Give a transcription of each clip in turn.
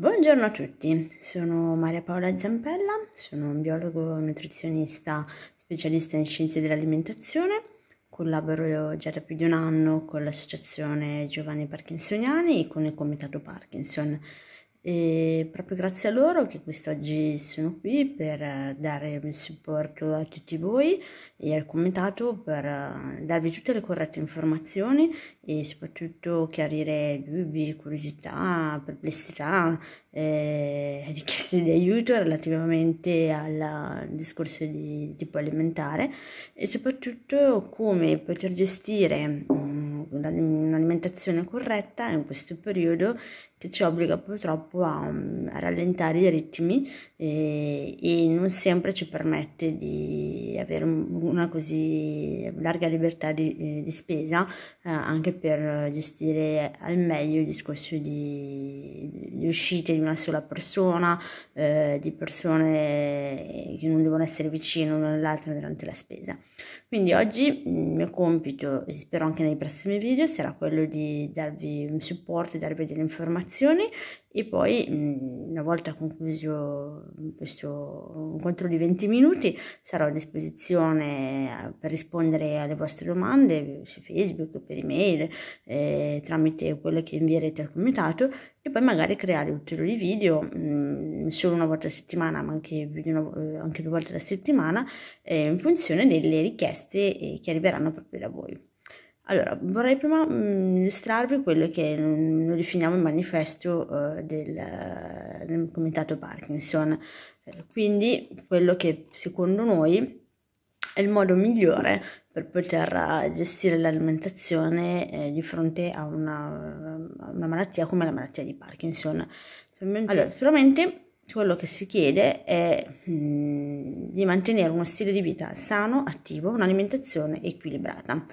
Buongiorno a tutti, sono Maria Paola Zampella, sono un biologo nutrizionista specialista in scienze dell'alimentazione, collaboro già da più di un anno con l'associazione Giovani Parkinsoniani e con il comitato Parkinson. E proprio grazie a loro che quest'oggi sono qui per eh, dare il supporto a tutti voi e al comitato per eh, darvi tutte le corrette informazioni e soprattutto chiarire dubbi, curiosità, perplessità, eh, richieste di aiuto relativamente al discorso di tipo alimentare e soprattutto come poter gestire um, un'alimentazione corretta in questo periodo che ci obbliga purtroppo a, mm, a rallentare i ritmi e, eh, e, non sempre ci permette di avere una così larga libertà di, di spesa eh, anche per per gestire al meglio il discorso di, di uscite di una sola persona, eh, di persone che non devono essere vicine l'una all'altra durante la spesa. Quindi oggi il mio compito, e spero anche nei prossimi video, sarà quello di darvi un supporto, darvi delle informazioni e poi mm, una volta concluso mm, questo incontro di 20 minuti sarò a disposizione eh, per rispondere alle vostre domande su Facebook, per email, eh, tramite quello che invierete al comitato e poi magari creare ulteriori video, mh, mm, solo una volta a settimana ma anche, una, eh, anche due volte alla settimana, eh, in funzione delle richieste eh, che arriveranno proprio da voi. Allora, vorrei prima mm, illustrarvi quello che noi definiamo il manifesto eh, del, del, Comitato Parkinson, eh, quindi quello che secondo noi è il modo migliore per poter eh, gestire l'alimentazione eh, di fronte a una, a una, malattia come la malattia di Parkinson. Allora, sicuramente quello che si chiede è mh, mm, di mantenere uno stile di vita sano, attivo, un'alimentazione equilibrata.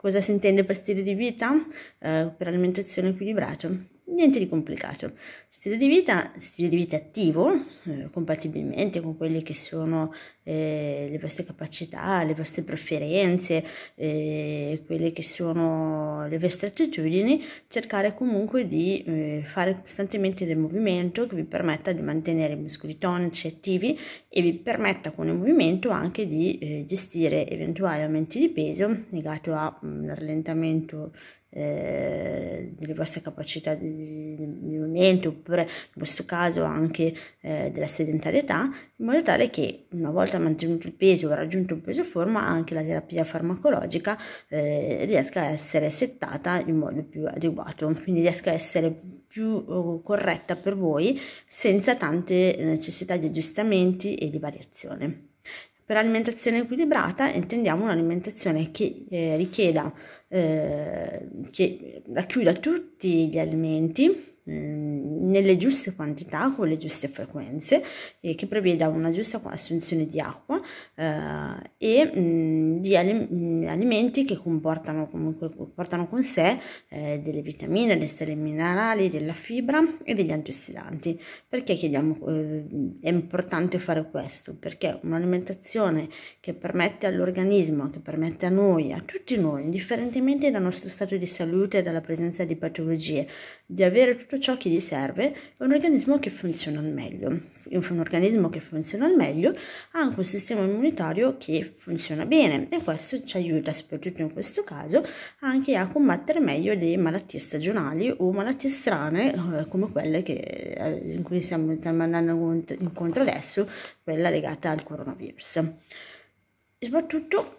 Cosa si intende per stile di vita? Eh, per alimentazione equilibrata niente di complicato. Stile di vita, stile di vita attivo, eh, compatibilmente con quelle che sono eh, le vostre capacità, le vostre preferenze, eh, quelle che sono le vostre attitudini, cercare comunque di eh, fare costantemente del movimento che vi permetta di mantenere i muscoli tonici attivi e vi permetta con il movimento anche di eh, gestire eventuali aumenti di peso legato a un rallentamento eh, delle vostre capacità di, di, movimento oppure in questo caso anche eh, della sedentarietà in modo tale che una volta mantenuto il peso o raggiunto un peso forma anche la terapia farmacologica eh, riesca a essere settata in modo più adeguato quindi riesca a essere più eh, corretta per voi senza tante necessità di aggiustamenti e di variazione. Per alimentazione equilibrata intendiamo un'alimentazione che eh, richieda, eh, che racchiuda tutti gli alimenti Ehm, nelle giuste quantità con le giuste frequenze e che preveda una giusta assunzione di acqua eh, e mh, di alimenti che comportano comunque portano con sé eh, delle vitamine, dei stelle minerali, della fibra e degli antiossidanti. Perché chiediamo eh, è importante fare questo? Perché un'alimentazione che permette all'organismo, che permette a noi, a tutti noi, indifferentemente dal nostro stato di salute e dalla presenza di patologie, di avere tutto ciò che gli serve è un organismo che funziona al meglio. Un organismo che funziona al meglio ha anche un sistema immunitario che funziona bene e questo ci aiuta, soprattutto in questo caso, anche a combattere meglio le malattie stagionali o malattie strane eh, come quelle che, eh, in cui stiamo andando incontro adesso, quella legata al coronavirus. E soprattutto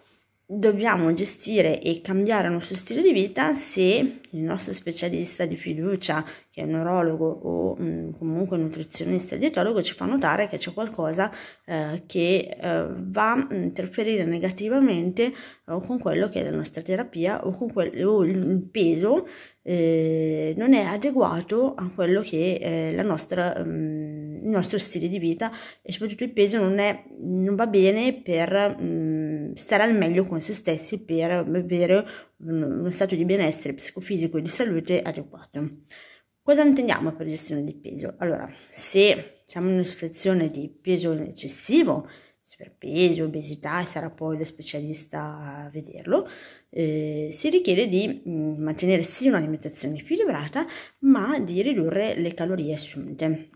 dobbiamo gestire e cambiare il nostro stile di vita se il nostro specialista di fiducia, è un neurologo o mh, mm, comunque un nutrizionista dietologo ci fa notare che c'è qualcosa eh, che eh, va a interferire negativamente o eh, con quello che è la nostra terapia o con quel, o il peso eh, non è adeguato a quello che è eh, la nostra, mh, mm, il nostro stile di vita e soprattutto il peso non, è, non va bene per mh, mm, stare al meglio con se stessi per avere uno stato di benessere psicofisico e di salute adeguato. Cosa intendiamo per gestione di peso? Allora, se siamo in una situazione di peso eccessivo, superpeso, obesità, sarà poi lo specialista a vederlo, eh, si richiede di mh, mm, mantenere sì un'alimentazione equilibrata, ma di ridurre le calorie assunte.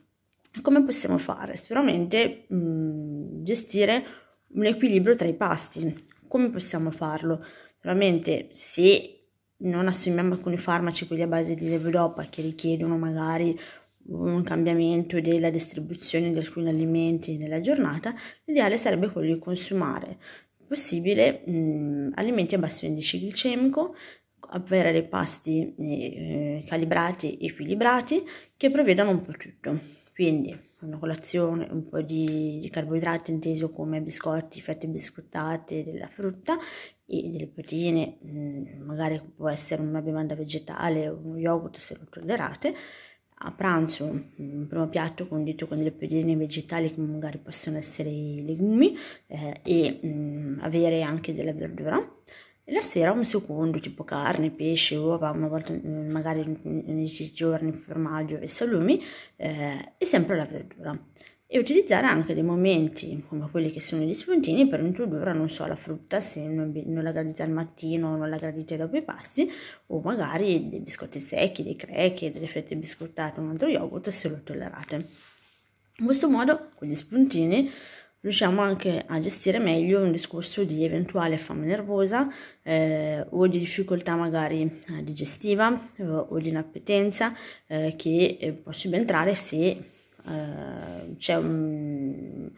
Come possiamo fare? Sicuramente mh, mm, gestire un equilibrio tra i pasti. Come possiamo farlo? Veramente se non assumiamo alcuni farmaci, quelli a base di levodopa, che richiedono magari un cambiamento della distribuzione di alcuni alimenti nella giornata, l'ideale sarebbe quello di consumare possibile mh, alimenti a basso indice glicemico, avere dei pasti eh, eh calibrati e equilibrati che prevedano un po' tutto. Quindi una colazione, un po' di, di carboidrati inteso come biscotti, fette biscottate, della frutta delle proteine, magari può essere una bevanda vegetale, o uno yogurt se lo tollerate, a pranzo un primo piatto condito con delle proteine vegetali che magari possono essere i legumi eh, e mh, avere anche della verdura. E la sera un secondo, tipo carne, pesce, uova, una volta magari ogni giorno formaggio e salumi eh, e sempre la verdura e utilizzare anche dei momenti come quelli che sono gli spuntini per introdurre, non so, la frutta se non, non la gradite al mattino o non la gradite dopo i pasti o magari dei biscotti secchi, dei creche, delle fette biscottate, un altro yogurt se lo tollerate. In questo modo, con gli spuntini, riusciamo anche a gestire meglio un discorso di eventuale fame nervosa eh, o di difficoltà magari eh, digestiva eh, o di inappetenza eh, che eh, può subentrare se eh, c'è un,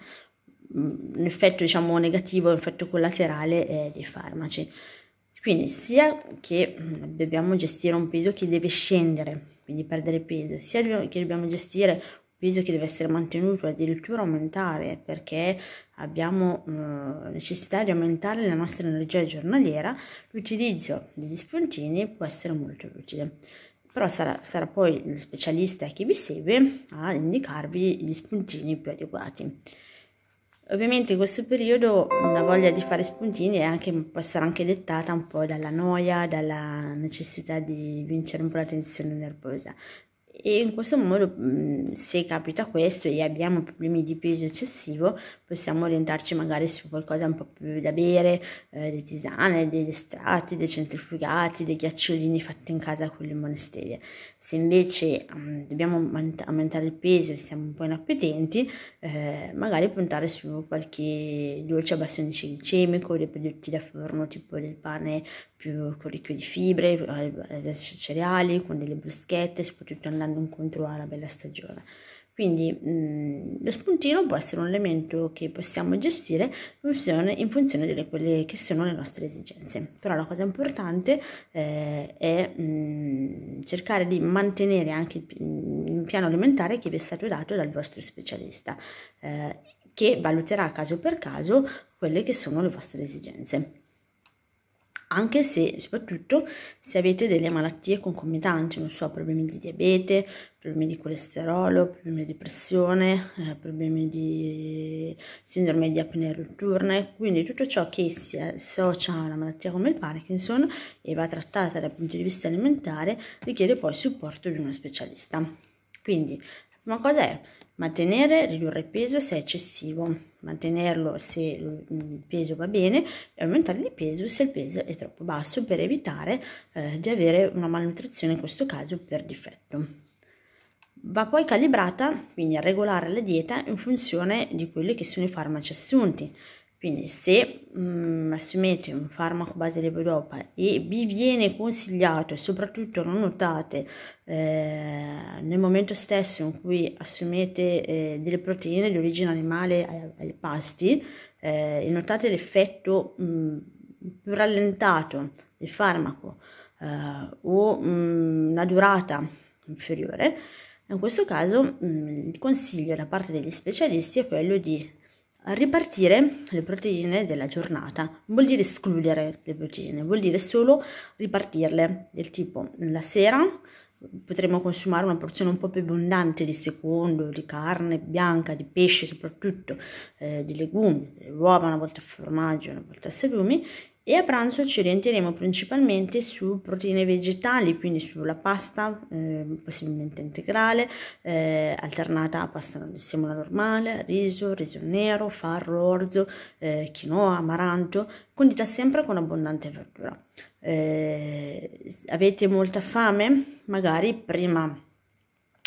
mm, un, effetto diciamo negativo, un effetto collaterale eh, dei farmaci. Quindi sia che mm, dobbiamo gestire un peso che deve scendere, quindi perdere peso, sia che dobbiamo gestire un peso che deve essere mantenuto, addirittura aumentare, perché abbiamo eh, necessità di aumentare la nostra energia giornaliera, l'utilizzo degli spuntini può essere molto utile però sarà, sarà poi il specialista che vi segue a indicarvi gli spuntini più adeguati. Ovviamente in questo periodo la voglia di fare spuntini anche, può essere anche dettata un po' dalla noia, dalla necessità di vincere un po' la tensione nervosa e in questo modo mhmm, se capita questo e abbiamo problemi di peso eccessivo possiamo orientarci magari su qualcosa un po' più da bere, eh, le tisane, degli estratti, dei centrifugati, dei ghiacciolini fatti in casa con le monasterie Se invece mh, mhmm, dobbiamo aumentare il peso e siamo un po' inappetenti, eh, magari puntare su qualche dolce a basso indice glicemico, dei prodotti da forno tipo del pane più, con ricchio di fibre, eh, cereali, con delle bruschette, soprattutto andando incontro alla bella stagione. Quindi mh, mm, lo spuntino può essere un elemento che possiamo gestire in funzione, in funzione delle quelle che sono le nostre esigenze. Però la cosa importante eh, è mh, mm, cercare di mantenere anche mm, il, piano alimentare che vi è stato dato dal vostro specialista, eh, che valuterà caso per caso quelle che sono le vostre esigenze anche se soprattutto se avete delle malattie concomitanti, non so, problemi di diabete, problemi di colesterolo, problemi di pressione, eh, problemi di sindrome di apnea notturna, quindi tutto ciò che si associa a una malattia come il Parkinson e va trattata dal punto di vista alimentare richiede poi il supporto di uno specialista. Quindi la prima cosa è mantenere, ridurre il peso se è eccessivo, mantenerlo se il peso va bene e aumentare il peso se il peso è troppo basso per evitare eh, di avere una malnutrizione in questo caso per difetto. Va poi calibrata, quindi a regolare la dieta in funzione di quelli che sono i farmaci assunti, quindi se mh, mm, assumete un farmaco base levodopa e vi viene consigliato e soprattutto lo notate eh, nel momento stesso in cui assumete eh, delle proteine di origine animale ai, ai pasti eh, e notate l'effetto mm, più rallentato del farmaco eh, o mh, mm, la durata inferiore, in questo caso il consiglio da parte degli specialisti è quello di Ripartire le proteine della giornata vuol dire escludere le proteine, vuol dire solo ripartirle, del tipo la sera potremo consumare una porzione un po' più abbondante di secondo, di carne bianca, di pesce soprattutto, eh, di legumi, uova una volta a formaggio, una volta a salumi e a pranzo ci orienteremo principalmente su proteine vegetali, quindi sulla pasta, eh, possibilmente integrale, eh, alternata a pasta di semola normale, riso, riso nero, farro, orzo, eh, quinoa, amaranto, condita sempre con abbondante verdura. Eh, avete molta fame? Magari prima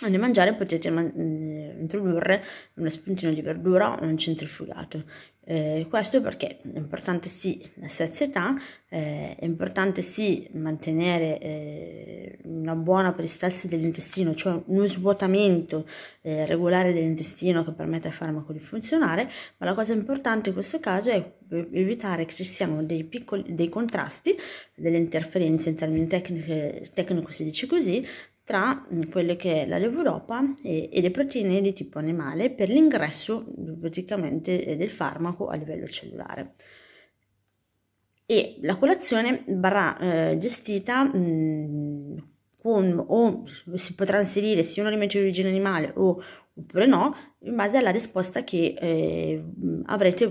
a mangiare potete man mm, introdurre uno spuntino di verdura o un centrifugato. Eh, questo perché è importante sì la sazietà, eh, è importante sì mantenere eh, una buona prestazione dell'intestino, cioè uno svuotamento eh, regolare dell'intestino che permette al farmaco di funzionare, ma la cosa importante in questo caso è evitare che ci siano dei, piccoli, dei contrasti, delle interferenze in termini tecnici, tecnico si dice così, tra mm, quelle che è la levodopa e, e le proteine di tipo animale per l'ingresso praticamente eh, del farmaco a livello cellulare e la colazione verrà eh, gestita mh, mm, con o si potrà inserire sia un alimento di origine animale o, oppure no in base alla risposta che eh, avrete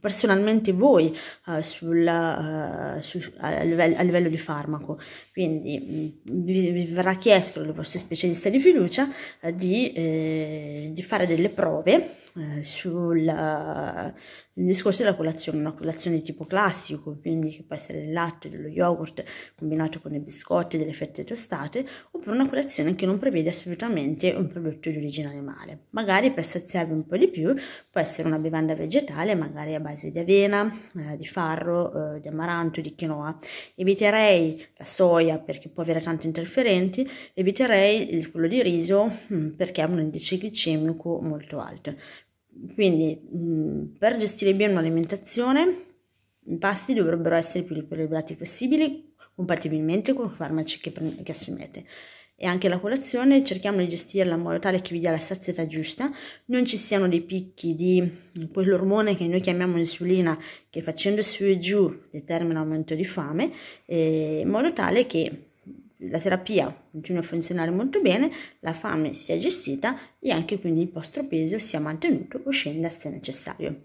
personalmente voi eh, sulla, eh, su, a, livello, a, livello, di farmaco. Quindi mh, mm, vi, vi, verrà chiesto dal vostro specialista di fiducia eh, di, eh, di, fare delle prove eh, sul discorso della colazione, una colazione di tipo classico, quindi che può essere del latte, dello yogurt combinato con i biscotti, delle fette tostate, oppure una colazione che non prevede assolutamente un prodotto di origine animale. Ma magari per saziarvi un po' di più può essere una bevanda vegetale magari a base di avena, eh, di farro, eh, di amaranto, di quinoa. Eviterei la soia perché può avere tanti interferenti, eviterei quello di riso mm, perché ha un indice glicemico molto alto. Quindi mh, mm, per gestire bene un'alimentazione i pasti dovrebbero essere più equilibrati possibili compatibilmente con i farmaci che, che assumete e anche la colazione cerchiamo di gestirla in modo tale che vi dia la sazietà giusta, non ci siano dei picchi di quell'ormone che noi chiamiamo insulina che facendo su e giù determina aumento di fame, eh, in modo tale che la terapia continua a funzionare molto bene, la fame sia gestita e anche quindi il vostro peso sia mantenuto o scenda se necessario.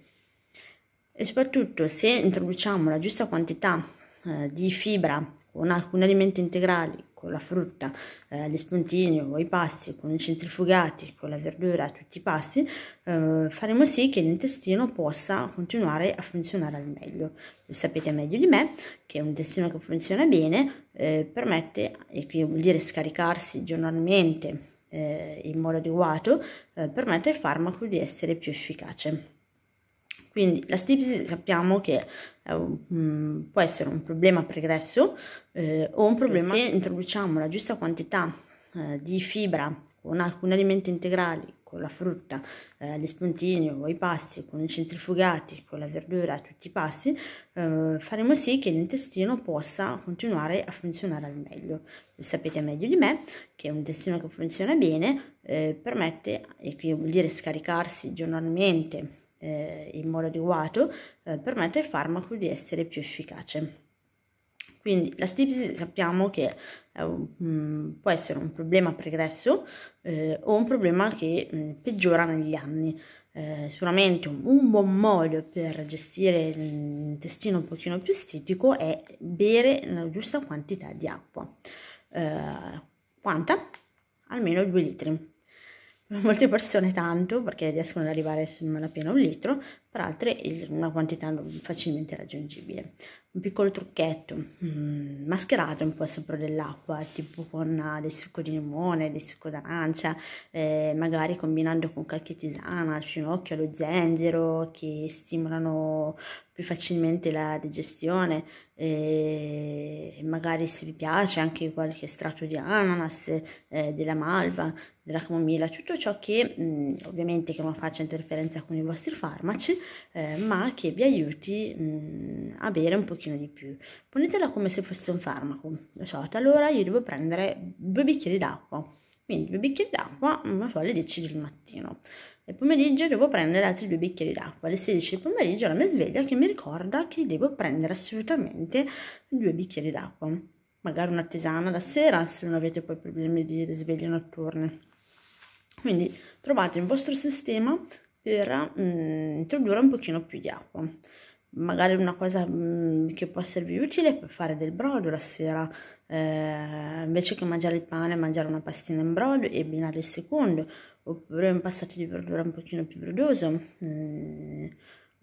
E soprattutto se introduciamo la giusta quantità eh, di fibra con alcuni alimenti integrali con la frutta, eh, gli spuntini o i pasti, con i centrifugati, con la verdura tutti i pasti, eh, faremo sì che l'intestino possa continuare a funzionare al meglio. Lo sapete meglio di me che un intestino che funziona bene eh, permette, e qui vuol dire scaricarsi giornalmente eh, in modo adeguato, eh, permette al farmaco di essere più efficace. Quindi la stipsi sappiamo che Mm, può essere un problema pregresso eh, o un problema se introduciamo la giusta quantità eh, di fibra con alcuni alimenti integrali, con la frutta, eh, gli spuntini o i pasti, con i centrifugati, con la verdura, tutti i passi, eh, faremo sì che l'intestino possa continuare a funzionare al meglio. Lo sapete meglio di me che un intestino che funziona bene eh, permette, e qui vuol dire scaricarsi giornalmente, eh, in modo adeguato eh, permette al farmaco di essere più efficace. Quindi la stipsi sappiamo che un, mm, può essere un problema pregresso eh, o un problema che mh, mm, peggiora negli anni. Eh, sicuramente un, un, buon modo per gestire l'intestino un pochino più stitico è bere la giusta quantità di acqua. Eh, quanta? Almeno 2 litri molte persone tanto perché riescono ad arrivare su malapena a un litro per altre una quantità facilmente raggiungibile. Un piccolo trucchetto, mm, mascherate un po' sopra dell'acqua, tipo con eh, del succo di limone, del succo d'arancia, eh, magari combinando con qualche tisana, il finocchio, lo zenzero, che stimolano più facilmente la digestione, eh, magari se vi piace anche qualche strato di ananas, eh, della malva, della camomilla, tutto ciò che mh, mm, ovviamente che non faccia interferenza con i vostri farmaci, eh, ma che vi aiuti mh, mm, a bere un pochino di più. Ponetela come se fosse un farmaco. Una solita allora io devo prendere due bicchieri d'acqua. Quindi due bicchieri d'acqua una sola alle 10 del mattino. Nel pomeriggio devo prendere altri due bicchieri d'acqua. Alle 16 del pomeriggio la mia sveglia che mi ricorda che devo prendere assolutamente due bicchieri d'acqua. Magari una tisana la sera se non avete poi problemi di sveglia notturne. Quindi trovate il vostro sistema per mh, mm, introdurre un pochino più di acqua magari una cosa mh, mm, che può esservi utile per fare del brodo la sera eh, invece che mangiare il pane mangiare una pastina in brodo e abbinare il secondo oppure un passato di verdura un pochino più brodoso mh, mm,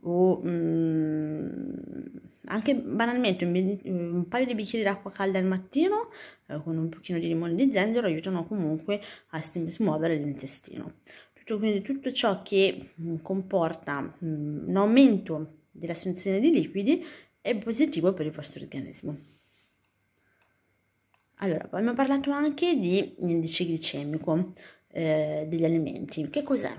o mh, anche banalmente un, un, paio di bicchieri d'acqua calda al mattino eh, con un pochino di limone di zenzero aiutano comunque a smuovere l'intestino tutto, quindi tutto ciò che mm, comporta mm, un aumento dell'assunzione di liquidi è positivo per il vostro organismo. Allora, poi abbiamo parlato anche di indice glicemico eh, degli alimenti. Che cos'è?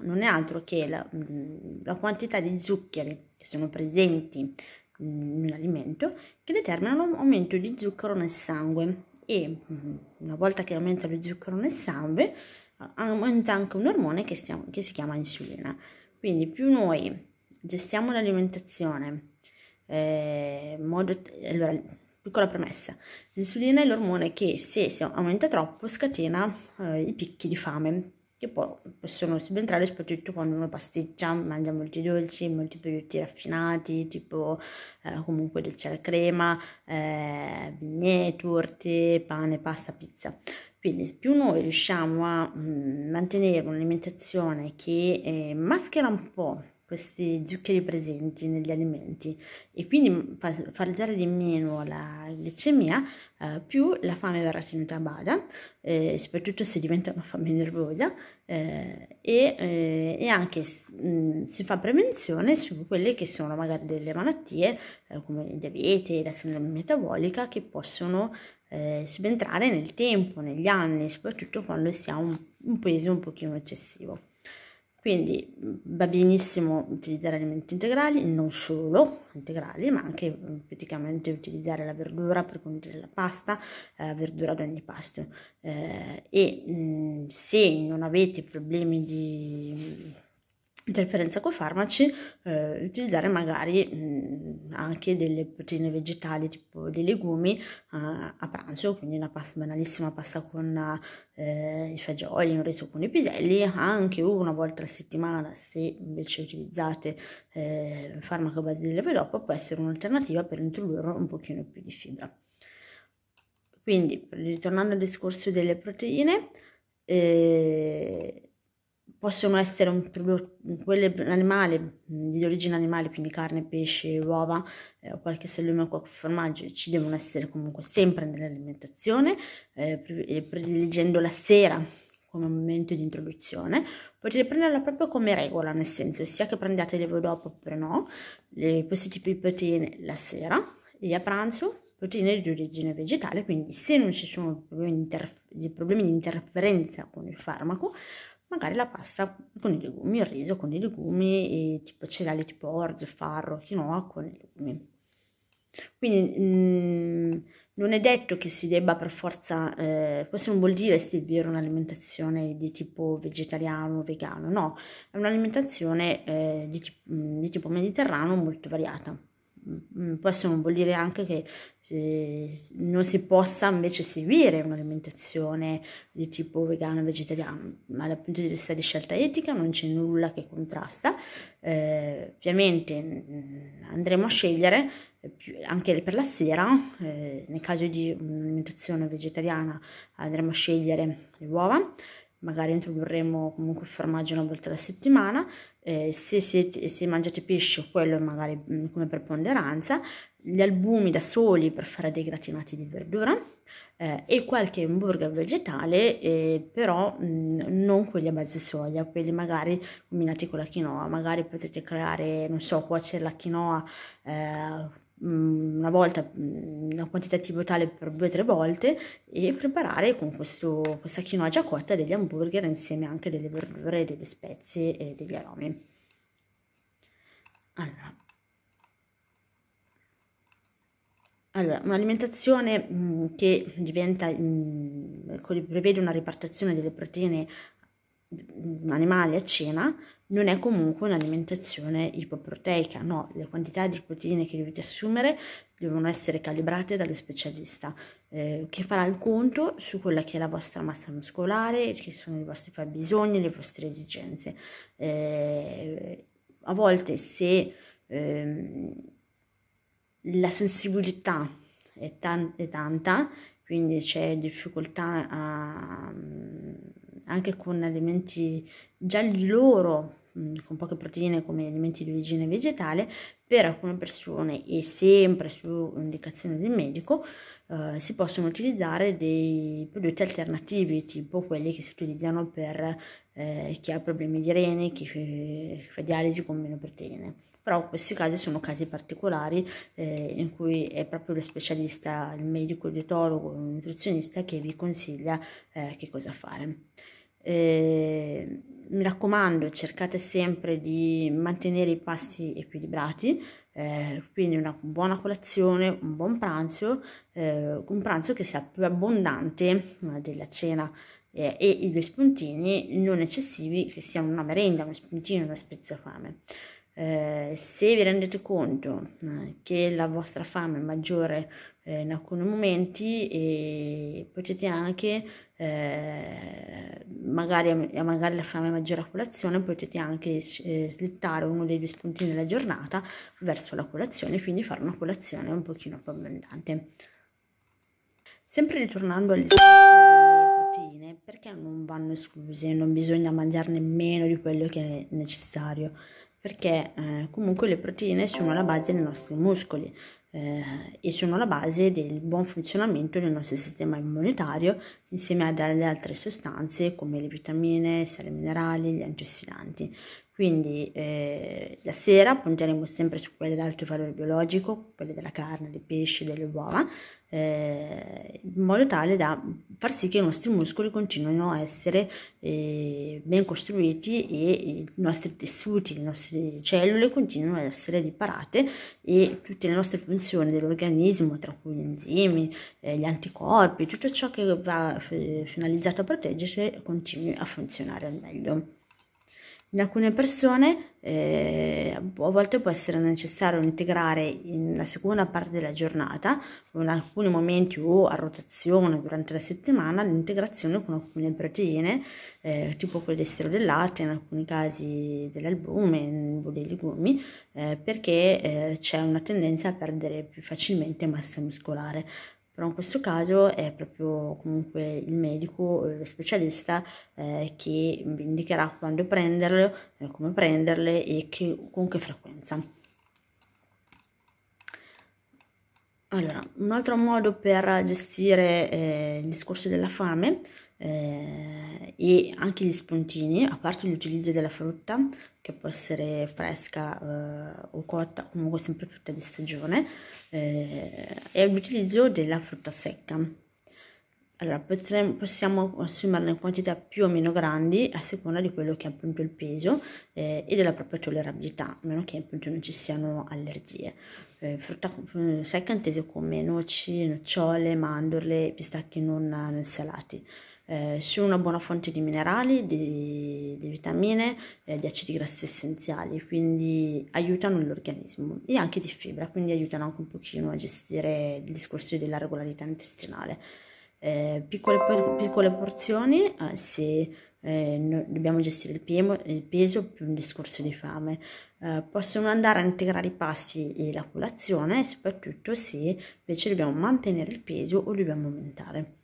Non è altro che la, mm, la quantità di zuccheri che sono presenti in un alimento che determinano l'aumento di zucchero nel sangue e una volta che aumenta lo zucchero nel sangue aumenta anche un ormone che, stiamo, che si chiama insulina. Quindi più noi gestiamo l'alimentazione, eh, modo, allora, piccola premessa, l'insulina è l'ormone che se si aumenta troppo scatena eh, i picchi di fame, che poi possono subentrare soprattutto quando uno pasticcia, mangia molti dolci, molti prodotti raffinati, tipo eh, comunque dolce alla crema, eh, vignette, torte, pane, pasta, pizza. Quindi più noi riusciamo a mm, mantenere un'alimentazione che eh, maschera un po' questi zuccheri presenti negli alimenti e quindi mm, far alzare di meno la glicemia, eh, più la fame verrà tenuta a bada, eh, soprattutto se diventa una fame nervosa, eh, e, eh, e, anche mh, mm, si fa prevenzione su quelle che sono magari delle malattie eh, come il diabete, la sindrome metabolica che possono subentrare nel tempo, negli anni, soprattutto quando si ha un, un peso un pochino eccessivo. Quindi mm, va benissimo utilizzare alimenti integrali, non solo integrali, ma anche mm, praticamente utilizzare la verdura per condire la pasta, eh, verdura ad ogni pasto. Eh, e mh, mm, se non avete problemi di interferenza con i farmaci, eh, utilizzare magari mh, mm, anche delle proteine vegetali tipo dei legumi eh, a pranzo, quindi una pasta, banalissima pasta con eh, i fagioli, un riso con i piselli, anche una volta alla settimana se invece utilizzate eh, farmaco a base di levodopa può essere un'alternativa per introdurre un pochino più di fibra. Quindi, ritornando al discorso delle proteine, eh, possono essere un prodotto, quelle animale, mm, di origine animale, quindi carne, pesce, uova, eh, qualche salume o qualche formaggio, ci devono essere comunque sempre nell'alimentazione, eh, prediligendo la sera come momento di introduzione, potete prenderla proprio come regola, nel senso sia che prendiate le dopo oppure no, le, questi tipi di proteine la sera e a pranzo proteine di origine vegetale, quindi se non ci sono problemi di, di, problemi di interferenza con il farmaco, magari la pasta con i legumi, il riso con i legumi, e tipo cereali tipo orzo, farro, quinoa con i legumi. Quindi mh, mm, non è detto che si debba per forza, eh, questo non vuol dire servire un'alimentazione di tipo vegetariano o vegano, no, è un'alimentazione eh, di, mm, di, tipo mediterraneo molto variata. Mm, questo non vuol dire anche che non si possa invece seguire un'alimentazione di tipo vegano vegetariano, ma dal punto di vista di scelta etica non c'è nulla che contrasta. Eh, ovviamente andremo a scegliere eh, anche per la sera, eh, nel caso di un'alimentazione vegetariana andremo a scegliere le uova, magari introdurremo comunque formaggio una volta alla settimana, eh, se, siete, se mangiate pesce quello è magari mm, come preponderanza, gli albumi da soli per fare dei gratinati di verdura eh, e qualche hamburger vegetale, eh, però mh, mm, non quelli a base soia, quelli magari combinati con la quinoa, magari potete creare, non so, cuocere la quinoa eh, Mm, una volta, una mm, quantitativo tale per due o tre volte e preparare con questo, questa quinoa già cotta degli hamburger insieme anche delle verdure, delle spezie e degli aromi. Allora, Allora, un'alimentazione mm, che diventa, mh, prevede una ripartizione delle proteine animali a cena non è comunque un'alimentazione ipoproteica, no, le quantità di proteine che dovete assumere devono essere calibrate dallo specialista eh, che farà il conto su quella che è la vostra massa muscolare, che sono i vostri fabbisogni, le vostre esigenze. Eh, a volte se eh, la sensibilità è, tan- è tanta, quindi c'è difficoltà a mm, anche con alimenti già loro Mm, con poche proteine come alimenti di origine vegetale, per alcune persone e sempre su indicazione del medico eh, si possono utilizzare dei prodotti alternativi, tipo quelli che si utilizzano per eh, chi ha problemi di rene, chi fa dialisi con meno proteine. Però questi casi sono casi particolari eh, in cui è proprio lo specialista, il medico, il dietologo, il nutrizionista che vi consiglia eh, che cosa fare. Eh, mi raccomando, cercate sempre di mantenere i pasti equilibrati, eh, quindi una buona colazione, un buon pranzo, eh, un pranzo che sia più abbondante della cena eh, e i due spuntini non eccessivi, che siano una merenda, uno spuntino, una spezzafame. Eh, se vi rendete conto eh, che la vostra fame è maggiore eh, in alcuni momenti, eh, potete anche eh, magari, magari, la fame maggiore a colazione potete anche eh, slittare uno degli due spuntini della giornata verso la colazione quindi fare una colazione un pochino più abbondante sempre ritornando alle proteine perché non vanno escluse non bisogna mangiarne meno di quello che è necessario perché eh, comunque le proteine sono la base dei nostri muscoli eh, e sono la base del buon funzionamento del nostro sistema immunitario insieme ad altre sostanze come le vitamine, i sali minerali, gli antiossidanti. Quindi eh, la sera punteremo sempre su quelle dell'alto valore biologico, quelle della carne, dei pesci, delle uova, eh, in modo tale da far sì che i nostri muscoli continuino a essere eh, ben costruiti e i nostri tessuti, le nostre cellule continuino ad essere riparate e tutte le nostre funzioni dell'organismo, tra cui gli enzimi, eh, gli anticorpi, tutto ciò che va eh, finalizzato a proteggerci continui a funzionare al meglio. In alcune persone eh, a volte può essere necessario integrare la seconda parte della giornata, in alcuni momenti o a rotazione durante la settimana, l'integrazione con alcune proteine, eh, tipo quelle del sero del latte, in alcuni casi dell'albume o dei legumi, eh, perché eh, c'è una tendenza a perdere più facilmente massa muscolare però in questo caso è proprio comunque il medico, lo specialista eh, che vi indicherà quando prenderle, eh, come prenderle e che, con che frequenza. Allora, un altro modo per gestire eh, il discorso della fame eh, e anche gli spuntini, a parte l'utilizzo della frutta, che può essere fresca eh, o cotta, comunque sempre frutta di stagione, eh, e l'utilizzo della frutta secca. Allora, potremmo, possiamo assumerla in quantità più o meno grandi a seconda di quello che è appunto il peso eh, e della propria tollerabilità, a meno che appunto non ci siano allergie. Eh, frutta secca intesa come noci, nocciole, mandorle, pistacchi non, non salati eh, su una buona fonte di minerali, di, di vitamine, eh, di acidi grassi essenziali, quindi aiutano l'organismo e anche di fibra, quindi aiutano anche un pochino a gestire il discorso della regolarità intestinale. Eh, piccole, piccole, porzioni, se eh, dobbiamo gestire il, piemo, il, peso più un discorso di fame. Eh, possono andare a integrare i pasti e la colazione, soprattutto se invece dobbiamo mantenere il peso o dobbiamo aumentare.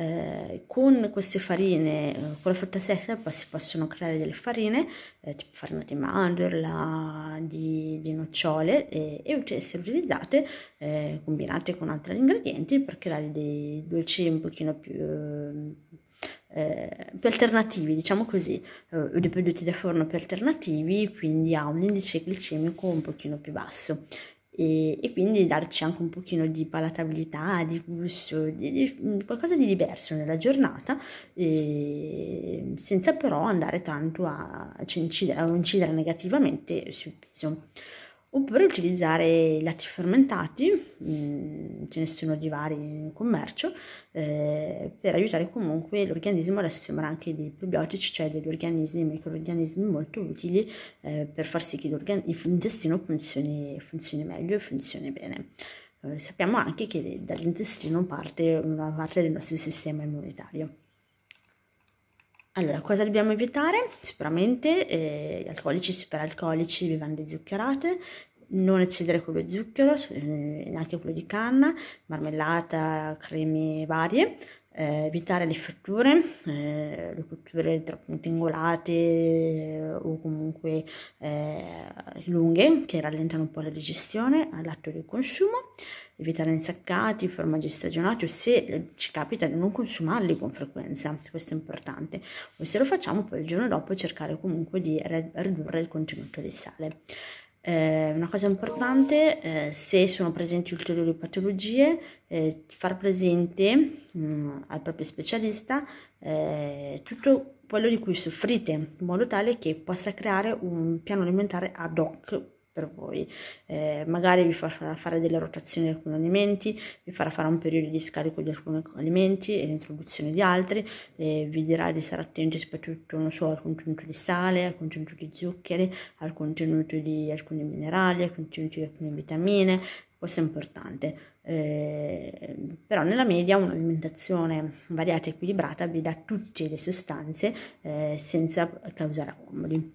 Eh, con queste farine, eh, con la frutta secca si possono creare delle farine, eh, tipo farina di mandorla, di, di nocciole e, e, essere utilizzate, eh, combinate con altri ingredienti per creare dei dolci un pochino più... Eh, più alternativi, diciamo così, eh, dei prodotti da forno più alternativi, quindi ha un indice glicemico un pochino più basso e, e, quindi darci anche un pochino di palatabilità, di gusto, di, di, mm, qualcosa di diverso nella giornata, eh, senza però andare tanto a, a, incidere, a incidere negativamente sul peso oppure utilizzare latti fermentati, mh, mm, ce ne sono di vari in commercio, eh, per aiutare comunque l'organismo, adesso sembra anche dei probiotici, cioè degli organismi, microorganismi molto utili eh, per far sì che l'intestino funzioni, funzioni, meglio e funzioni bene. Eh, sappiamo anche che dall'intestino parte una parte del nostro sistema immunitario. Allora, cosa dobbiamo evitare? Sicuramente eh, alcolici, superalcolici, bevande zuccherate, non eccedere quello di zucchero, eh, neanche quello di canna, marmellata, creme varie, eh, evitare le fritture, eh, le cotture troppo ingolate eh, o comunque eh, lunghe che rallentano un po' la digestione all'atto del consumo, evitare insaccati, formaggi stagionati o se eh, ci capita di non consumarli con frequenza, questo è importante, o se lo facciamo poi il giorno dopo cercare comunque di ridurre il contenuto di sale. Eh, una cosa importante, eh, se sono presenti ulteriori patologie, eh, far presente mh, mm, al proprio specialista eh, tutto quello di cui soffrite, in modo tale che possa creare un piano alimentare ad hoc per voi. Eh, magari vi farà fare delle rotazioni di alcuni alimenti, vi farà fare un periodo di scarico di alcuni alimenti e l'introduzione di altri, eh, vi dirà di stare attenti soprattutto so, al contenuto di sale, al contenuto di zuccheri, al contenuto di alcuni minerali, al contenuto di alcune vitamine, questo è importante. Eh, però nella media un'alimentazione variata e equilibrata vi dà tutte le sostanze eh, senza causare accomodi.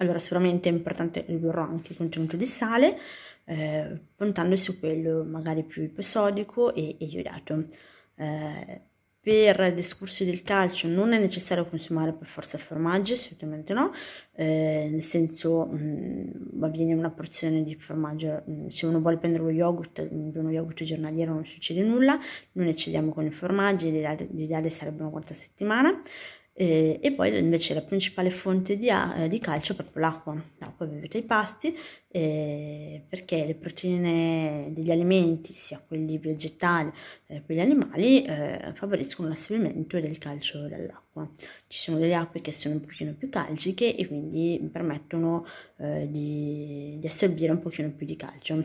Allora sicuramente è importante ridurre anche il contenuto di sale, eh, puntando su quello magari più episodico e, e iodato. Eh, per discorso del calcio non è necessario consumare per forza formaggio, assolutamente no, eh, nel senso mh, mm, bene una porzione di formaggio, mh, mm, se uno vuole prendere lo yogurt, mm, uno yogurt giornaliero non succede nulla, non eccediamo con i formaggi, l'ideale, l'ideale sarebbe una volta a settimana, eh, e poi invece la principale fonte di, eh, di calcio è proprio l'acqua, l'acqua bevuta ai pasti eh, perché le proteine degli alimenti, sia quelli vegetali che eh, quelli animali, eh, favoriscono l'assorbimento del calcio dall'acqua. Ci sono delle acque che sono un pochino più calciche e quindi permettono di, di assorbire un pochino più di calcio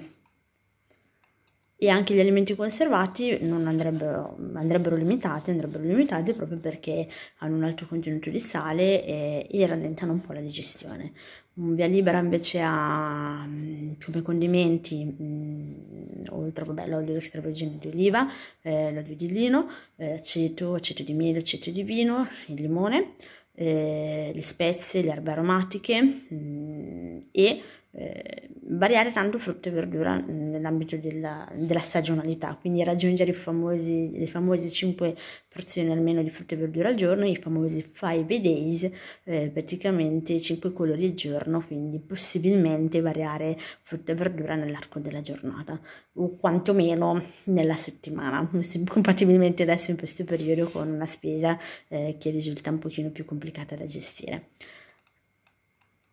e anche gli alimenti conservati non andrebbero, andrebbero limitati, andrebbero limitati proprio perché hanno un alto contenuto di sale e, e rallentano un po' la digestione. Via libera invece ha mm, come condimenti, mh, mm, oltre vabbè, l'olio extravergine di oliva, eh, l'olio di lino, eh, aceto, aceto di miele, aceto di vino, il limone, eh, le spezie, le erbe aromatiche mh, mm, e eh, variare tanto frutta e verdura nell'ambito della, della stagionalità, quindi raggiungere i famosi, le famose 5 porzioni almeno di frutta e verdura al giorno, i famosi 5 days, eh, praticamente 5 colori al giorno, quindi possibilmente variare frutta e verdura nell'arco della giornata o quantomeno nella settimana, compatibilmente adesso in questo periodo con una spesa eh, che risulta un pochino più complicata da gestire.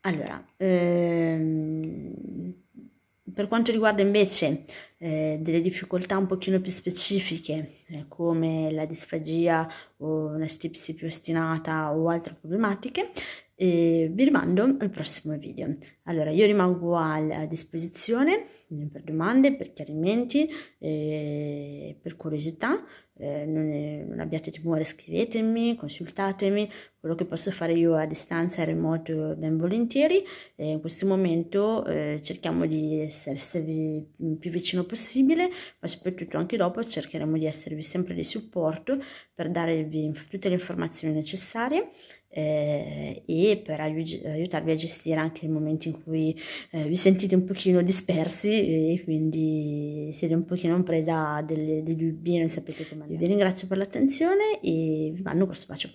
Allora, ehm, per quanto riguarda invece eh, delle difficoltà un pochino più specifiche, eh, come la disfagia o una stipsi più ostinata o altre problematiche, eh, vi rimando al prossimo video. Allora, io rimango a disposizione per domande, per chiarimenti, eh, per curiosità. Eh, non, è, non, abbiate timore, scrivetemi, consultatemi, quello che posso fare io a distanza, a remoto, ben volentieri. Eh, in questo momento eh, cerchiamo di esservi più vicino possibile, ma soprattutto anche dopo cercheremo di esservi sempre di supporto per darvi tutte le informazioni necessarie eh, e per aiut aiutarvi a gestire anche i momenti in cui eh, vi sentite un pochino dispersi e quindi siete un pochino in preda a delle, dei dubbi e non sapete come andare. Vi ringrazio per l'attenzione e vi mando un grosso bacio.